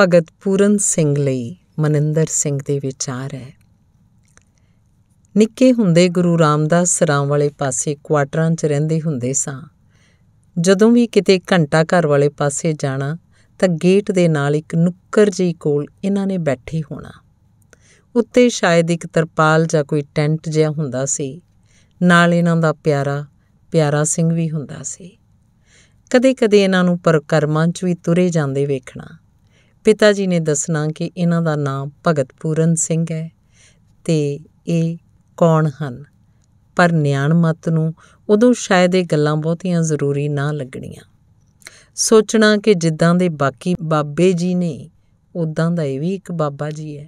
ਭਗਤ ਪੂਰਨ ਸਿੰਘ ਲਈ ਮਨਿੰਦਰ ਸਿੰਘ ਦੇ ਵਿਚਾਰ ਹੈ ਨਿੱਕੇ ਹੁੰਦੇ ਗੁਰੂ ਰਾਮਦਾਸ ਸਰਾਂ ਵਾਲੇ ਪਾਸੇ ਕੁਆਟਰਾਂ 'ਚ ਰਹਿੰਦੇ ਹੁੰਦੇ ਸਾਂ ਜਦੋਂ ਵੀ ਕਿਤੇ ਘੰਟਾ ਘਰ ਵਾਲੇ ਪਾਸੇ ਜਾਣਾ ਤਾਂ ਗੇਟ ਦੇ ਨਾਲ ਇੱਕ ਨੁੱਕਰ ਜੀ ਕੋਲ ਇਹਨਾਂ ਨੇ ਬੈਠੇ ਹੋਣਾ ਉੱਤੇ ਸ਼ਾਇਦ ਇੱਕ ਤਰਪਾਲ ਜਾਂ ਕੋਈ ਟੈਂਟ ਜਿਹਾ ਹੁੰਦਾ ਸੀ ਨਾਲ ਇਹਨਾਂ ਦਾ ਪਿਆਰਾ ਪਿਆਰਾ ਸਿੰਘ ਵੀ ਹੁੰਦਾ ਸੀ ਕਦੇ-ਕਦੇ ਇਹਨਾਂ ਨੂੰ ਪਰਕਰਮਾਂ 'ਚ ਵੀ ਤੁਰੇ ਜਾਂਦੇ ਵੇਖਣਾ ਪਿਤਾ ਜੀ ਨੇ ਦੱਸਣਾ ਕਿ ਇਹਨਾਂ ਦਾ ਨਾਮ ਭਗਤ ਪੂਰਨ ਸਿੰਘ ਹੈ ਤੇ ਇਹ ਕੌਣ ਹਨ ਪਰ ਨਿਆਣ ਮਤ ਨੂੰ ਉਦੋਂ ਸ਼ਾਇਦ ਇਹ ਗੱਲਾਂ ਬਹੁਤੀਆਂ ਜ਼ਰੂਰੀ ਨਾ ਲੱਗਣੀਆਂ ਸੋਚਣਾ ਕਿ ਜਿੱਦਾਂ ਦੇ ਬਾਕੀ ਬਾਬੇ ਜੀ ਨੇ ਉਦਾਂ ਦਾ ਇਹ ਵੀ ਇੱਕ ਬਾਬਾ ਜੀ ਹੈ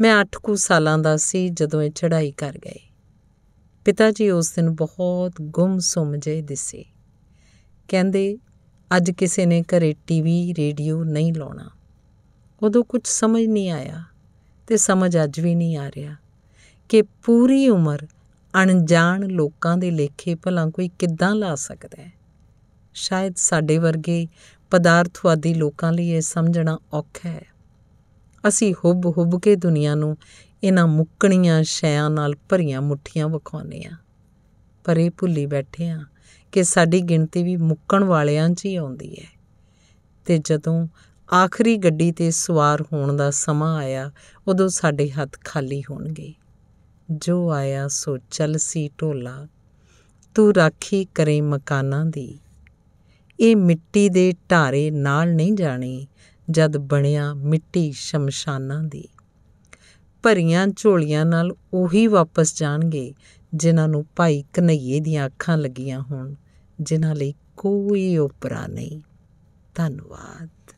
ਮੈਂ 8 ਕੁ ਸਾਲਾਂ ਦਾ ਸੀ ਜਦੋਂ ਇਹ ਚੜ੍ਹਾਈ ਕਰ ਗਏ ਪਿਤਾ ਜੀ ਉਸ ਦਿਨ ਬਹੁਤ ਗੁੰਮ ਸੁਮਝੇ ਦਿਸੇ ਕਹਿੰਦੇ ਅੱਜ ਕਿਸੇ ਨੇ ਘਰੇ ਟੀਵੀ ਰੇਡੀਓ ਨਹੀਂ ਲਾਉਣਾ ਉਦੋਂ ਕੁਝ ਸਮਝ ਨਹੀਂ ਆਇਆ ਤੇ ਸਮਝ ਅੱਜ ਵੀ ਨਹੀਂ ਆ ਰਿਹਾ ਕਿ ਪੂਰੀ ਉਮਰ ਅਣਜਾਣ ਲੋਕਾਂ ਦੇ ਲੇਖੇ ਭਲਾ ਕੋਈ ਕਿੱਦਾਂ ਲਾ ਸਕਦਾ ਹੈ ਸ਼ਾਇਦ ਸਾਡੇ ਵਰਗੇ ਪਦਾਰਥਵਾਦੀ ਲੋਕਾਂ ਲਈ ਇਹ ਸਮਝਣਾ ਔਖਾ ਹੈ ਅਸੀਂ ਹੁਬ ਹੁਬ ਕੇ ਦੁਨੀਆ ਨੂੰ ਇਹਨਾਂ ਮੁੱਕਣੀਆਂ ਸ਼ੈਆਂ ਨਾਲ ਭਰੀਆਂ ਮੁੱਠੀਆਂ ਵਿਖਾਉਨੇ ਆ ਪਰ ਇਹ ਭੁੱਲੀ ਬੈਠੇ ਆ ਕਿ ਸਾਡੀ ਗਿਣਤੀ ਵੀ ਮੁੱਕਣ ਵਾਲਿਆਂ 'ਚ ਹੀ ਆਉਂਦੀ ਹੈ ਤੇ ਜਦੋਂ ਆਖਰੀ ਗੱਡੀ ਤੇ ਸਵਾਰ ਹੋਣ ਦਾ ਸਮਾਂ ਆਇਆ ਉਦੋਂ ਸਾਡੇ ਹੱਥ ਖਾਲੀ ਹੋਣਗੇ ਜੋ ਆਇਆ ਸੋ ਚੱਲ ਸੀ ਢੋਲਾ ਤੂੰ ਰਾਖੀ ਕਰੇ ਮਕਾਨਾਂ ਦੀ ਇਹ ਮਿੱਟੀ ਦੇ ਢਾਰੇ ਨਾਲ ਨਹੀਂ ਜਾਣੀ ਜਦ ਬਣਿਆ ਮਿੱਟੀ ਸ਼ਮਸ਼ਾਨਾਂ ਦੀ ਭਰੀਆਂ ਝੋਲੀਆਂ ਨਾਲ ਉਹੀ ਵਾਪਸ ਜਾਣਗੇ ਜਿਨ੍ਹਾਂ ਨੂੰ ਭਾਈ ਕਨਈਏ ਦੀਆਂ ਅੱਖਾਂ ਲੱਗੀਆਂ ਹੋਣ ਜਿਨ੍ਹਾਂ ਲਈ ਕੋਈ ਉਪਰਾ ਨਹੀਂ ਧੰਨਵਾਦ